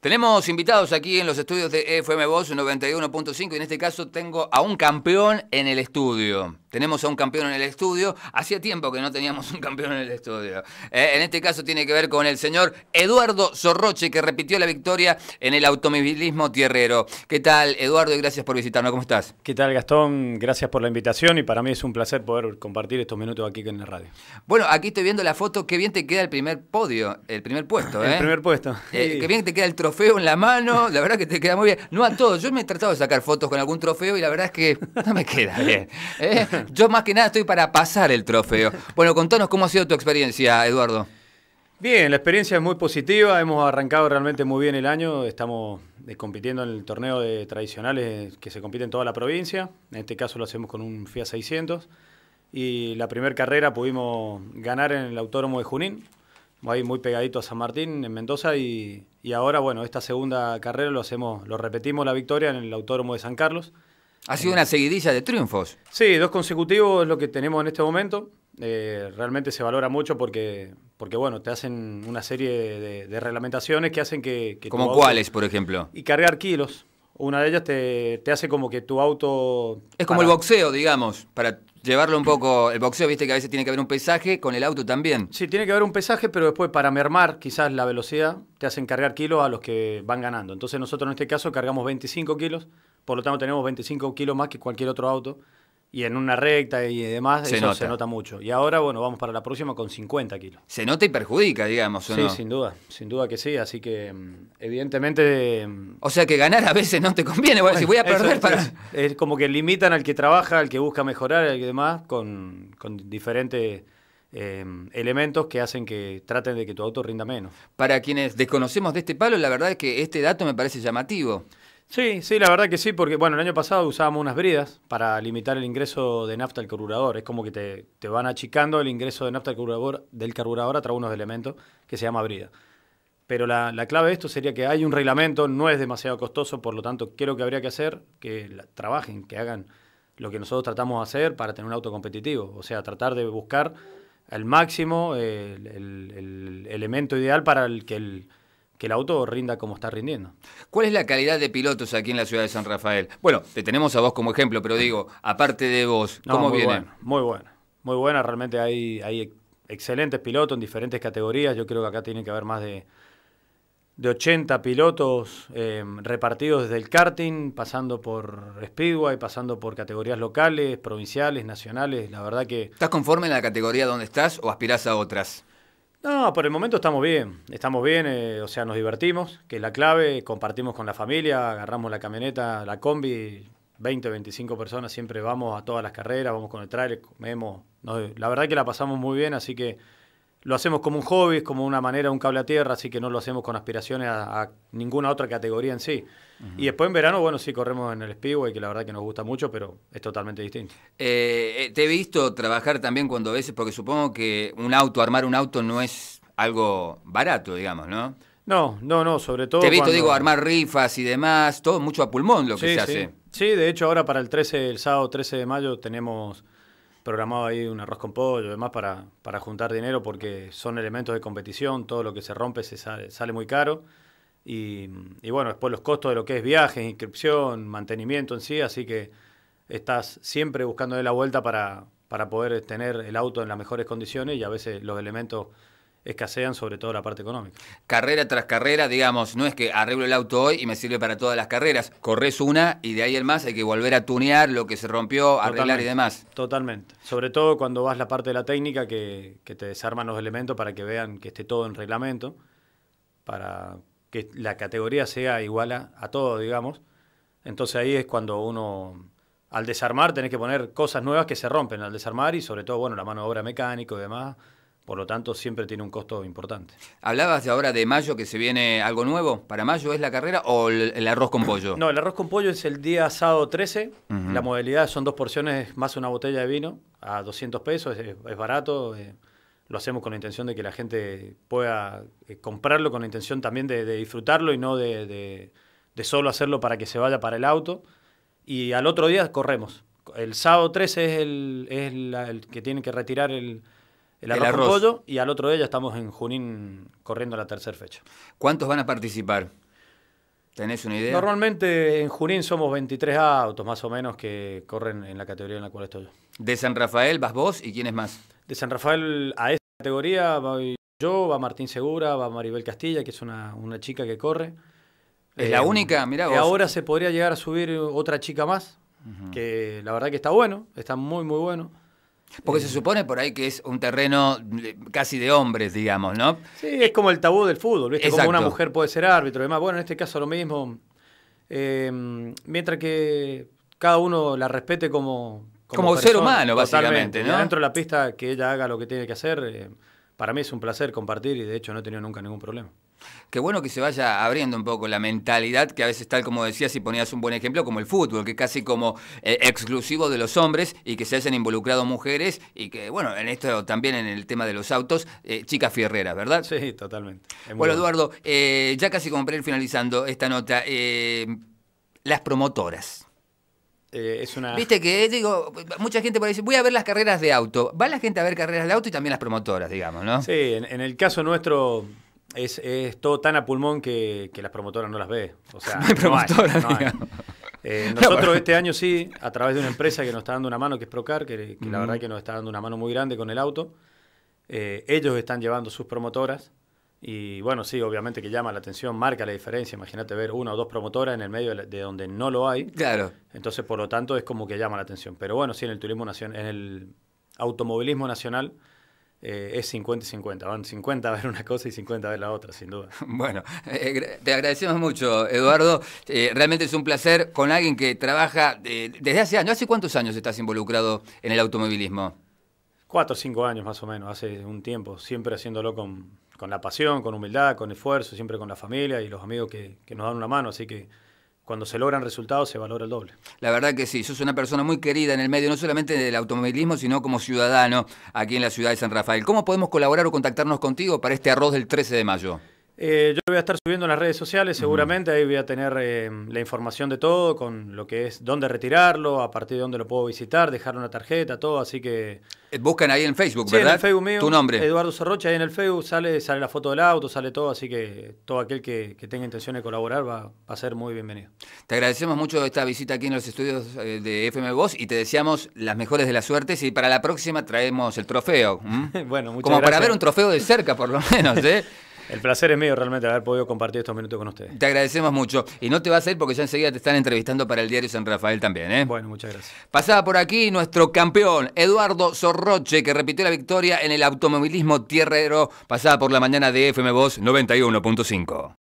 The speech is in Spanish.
Tenemos invitados aquí en los estudios de FM Voz 91.5 y en este caso tengo a un campeón en el estudio. Tenemos a un campeón en el estudio. Hacía tiempo que no teníamos un campeón en el estudio. Eh, en este caso tiene que ver con el señor Eduardo Zorroche que repitió la victoria en el automovilismo tierrero. ¿Qué tal Eduardo y gracias por visitarnos? ¿Cómo estás? ¿Qué tal Gastón? Gracias por la invitación y para mí es un placer poder compartir estos minutos aquí en la radio. Bueno, aquí estoy viendo la foto. Qué bien te queda el primer podio, el primer puesto. El ¿eh? primer puesto. Eh, qué bien te queda el trofeo trofeo en la mano, la verdad que te queda muy bien. No a todos, yo me he tratado de sacar fotos con algún trofeo y la verdad es que no me queda bien. ¿eh? Yo más que nada estoy para pasar el trofeo. Bueno, contanos cómo ha sido tu experiencia, Eduardo. Bien, la experiencia es muy positiva, hemos arrancado realmente muy bien el año, estamos eh, compitiendo en el torneo de tradicionales eh, que se compite en toda la provincia, en este caso lo hacemos con un FIA 600 y la primera carrera pudimos ganar en el Autódromo de Junín, ahí muy pegadito a San Martín, en Mendoza, y, ahora, bueno, esta segunda carrera lo hacemos, lo repetimos la victoria en el Autódromo de San Carlos. Ha sido una seguidilla de triunfos. Sí, dos consecutivos es lo que tenemos en este momento. Eh, realmente se valora mucho porque, porque, bueno, te hacen una serie de, reglamentaciones que hacen que... ¿Como cuáles, por ejemplo? Y cargar kilos. Una de ellas te, hace como que tu auto... Es como el boxeo, digamos, para llevarlo un poco. El boxeo, viste que a veces tiene que haber un pesaje, con el auto también. Sí, tiene que haber un pesaje, pero después para mermar quizás la velocidad, te hacen cargar kilos a los que van ganando. Entonces nosotros en este caso cargamos 25 kilos, por lo tanto tenemos 25 kilos más que cualquier otro auto y en una recta y demás, eso se nota mucho. Y ahora, bueno, vamos para la próxima con 50 kilos. Se nota y perjudica, digamos, Sí, sin duda, sin duda que sí, así que mm, evidentemente... Mm, o sea que ganar a veces no te conviene, si voy a perder es, para... Es, como que limitan al que trabaja, al que busca mejorar, al demás, con, diferentes... Em, elementos que hacen que traten de que tu auto rinda menos. Para quienes desconocemos de este palo, la verdad es que este dato me parece llamativo. Sí, sí, la verdad que sí, porque bueno, el año pasado usábamos unas bridas para limitar el ingreso de nafta al carburador. Es como que te, te van achicando el ingreso de nafta al carburador, del carburador a través de unos elementos que se llama brida. Pero la, clave de esto sería que hay un reglamento, no es demasiado costoso, por lo tanto, creo que habría que hacer? Que trabajen, que hagan lo que nosotros tratamos de hacer para tener un auto competitivo. O sea, tratar de buscar al máximo eh, el elemento ideal para el que el que el auto rinda como está rindiendo. ¿Cuál es la calidad de pilotos aquí en la ciudad de San Rafael? Bueno, te tenemos a vos como ejemplo, pero digo, aparte de vos, ¿cómo muy viene? muy buena, muy buena, realmente hay, excelentes pilotos en diferentes categorías, yo creo que acá tiene que haber más de, de 80 pilotos em, repartidos desde el karting, pasando por speedway, pasando por categorías locales, provinciales, nacionales, la verdad que... ¿Estás conforme en la categoría donde estás o aspirás a otras? No, por el momento estamos bien, estamos bien, eh, o sea, nos divertimos, que es la clave, compartimos con la familia, agarramos la camioneta, la combi, 20, 25 personas, siempre vamos a todas las carreras, vamos con el trailer, comemos, la verdad que la pasamos muy bien, así que lo hacemos como un hobby, como una manera, un cable a tierra, así que no lo hacemos con aspiraciones a, ninguna otra categoría en sí. Y después en verano, bueno, sí, corremos en el Speedway, que la verdad que nos gusta mucho, pero es totalmente distinto. Eh, eh, te he visto trabajar también cuando a veces, porque supongo que un auto, armar un auto no es algo barato, digamos, ¿no? No, no, no, sobre todo. Te he visto, digo, armar rifas y demás, todo mucho a pulmón lo que se hace. Sí, de hecho ahora para el 13, el sábado 13 de mayo tenemos programado ahí un arroz con pollo y demás para, para juntar dinero porque son elementos de competición, todo lo que se rompe se sale, muy caro. Y, y, bueno, después los costos de lo que es viaje, inscripción, mantenimiento en sí, así que estás siempre buscando de la vuelta para, para poder tener el auto en las mejores condiciones y a veces los elementos escasean, sobre todo la parte económica. Carrera tras carrera, digamos, no es que arreglo el auto hoy y me sirve para todas las carreras. Corres una y de ahí el más hay que volver a tunear lo que se rompió, arreglar y demás. Totalmente. Sobre todo cuando vas la parte de la técnica que, te desarman los elementos para que vean que esté todo en reglamento, para que la categoría sea igual a, todo, digamos. Entonces ahí es cuando uno al desarmar tenés que poner cosas nuevas que se rompen al desarmar y sobre todo, bueno, la mano de obra mecánica y demás, por lo tanto, siempre tiene un costo importante. Hablabas ahora de mayo, que se viene algo nuevo. ¿Para mayo es la carrera o el, arroz con pollo? No, el arroz con pollo es el día sábado 13. La modalidad son dos porciones más una botella de vino a 200 pesos. Es, barato. Eh, lo hacemos con la intención de que la gente pueda eh, comprarlo, con la intención también de, disfrutarlo y no de, solo hacerlo para que se vaya para el auto. Y al otro día corremos. El sábado 13 es el, el que tiene que retirar el el arroz, pollo y al otro día ya estamos en Junín corriendo la tercera fecha. ¿Cuántos van a participar? ¿Tenés una idea? Normalmente en Junín somos 23 autos más o menos que corren en la categoría en la cual estoy yo. ¿De San Rafael vas vos y quién es más? De San Rafael a esa categoría voy yo, va Martín Segura, va Maribel Castilla, que es una, chica que corre. ¿Es la em, única? Mira, vos. Ahora se podría llegar a subir otra chica más, que la verdad que está bueno, está muy muy bueno. Porque eh. se supone por ahí que es un terreno casi de hombres, digamos, ¿no? Sí, es como el tabú del fútbol, ¿viste? Como una mujer puede ser árbitro y demás. Bueno, en este caso lo mismo. Eh, mientras que cada uno la respete como. Como, ser humano, básicamente, ¿no? Dentro de la pista, que ella haga lo que tiene que hacer. Eh, para mí es un placer compartir y de hecho no he tenido nunca ningún problema. Qué bueno que se vaya abriendo un poco la mentalidad, que a veces tal como decías y ponías un buen ejemplo, como el fútbol, que es casi como eh, exclusivo de los hombres y que se hayan involucrado mujeres y que, bueno, en esto también en el tema de los autos, eh, chicas fierreras, ¿verdad? Sí, totalmente. Bueno, Eduardo, eh, ya casi como para ir finalizando esta nota, las promotoras. es una... Viste que, digo, mucha gente puede decir voy a ver las carreras de auto. Va la gente a ver carreras de auto y también las promotoras, digamos, ¿no? Sí, en el caso nuestro es, todo tan a pulmón que, las promotoras no las ve. O sea, nosotros este año sí, a través de una empresa que nos está dando una mano, que es Procar, que, la verdad que nos está dando una mano muy grande con el auto. Eh, ellos están llevando sus promotoras. Y bueno, sí, obviamente que llama la atención, marca la diferencia. Imagínate ver una o dos promotoras en el medio de, donde no lo hay. Claro. Entonces, por lo tanto, es como que llama la atención. Pero bueno, sí, en el turismo nacional, en el automovilismo nacional, eh, es 50 y 50. Van 50 a ver una cosa y 50 a ver la otra, sin duda. Bueno, eh, te agradecemos mucho, Eduardo. Eh, realmente es un placer con alguien que trabaja desde hace años. ¿Hace cuántos años estás involucrado en el automovilismo? Cuatro o cinco años más o menos, hace un tiempo. Siempre haciéndolo con, la pasión, con humildad, con esfuerzo, siempre con la familia y los amigos que, que nos dan una mano. Así que cuando se logran resultados se valora el doble. La verdad que sí, sos una persona muy querida en el medio, no solamente del automovilismo, sino como ciudadano aquí en la ciudad de San Rafael. ¿Cómo podemos colaborar o contactarnos contigo para este arroz del 13 de mayo? Eh, yo voy a estar subiendo en las redes sociales, seguramente ahí voy a tener eh, la información de todo, con lo que es dónde retirarlo, a partir de dónde lo puedo visitar, dejar una tarjeta, todo, así que... Eh, buscan ahí en Facebook, sí, ¿verdad? En Facebook mío, tu nombre. Eduardo Sorrocha, ahí en el Facebook sale, sale la foto del auto, sale todo, así que todo aquel que, tenga intención de colaborar va, a ser muy bienvenido. Te agradecemos mucho esta visita aquí en los estudios eh, de FM Voz y te deseamos las mejores de las suertes y para la próxima traemos el trofeo. bueno, muchas Como para ver un trofeo de cerca, por lo menos, ¿eh? El placer es mío realmente haber podido compartir estos minutos con ustedes. Te agradecemos mucho. Y no te vas a ir porque ya enseguida te están entrevistando para el diario San Rafael también, ¿eh? Bueno, muchas gracias. Pasaba por aquí nuestro campeón, Eduardo Sorroche, que repitió la victoria en el automovilismo tierrero. Pasaba por la mañana de FM Voz 91.5.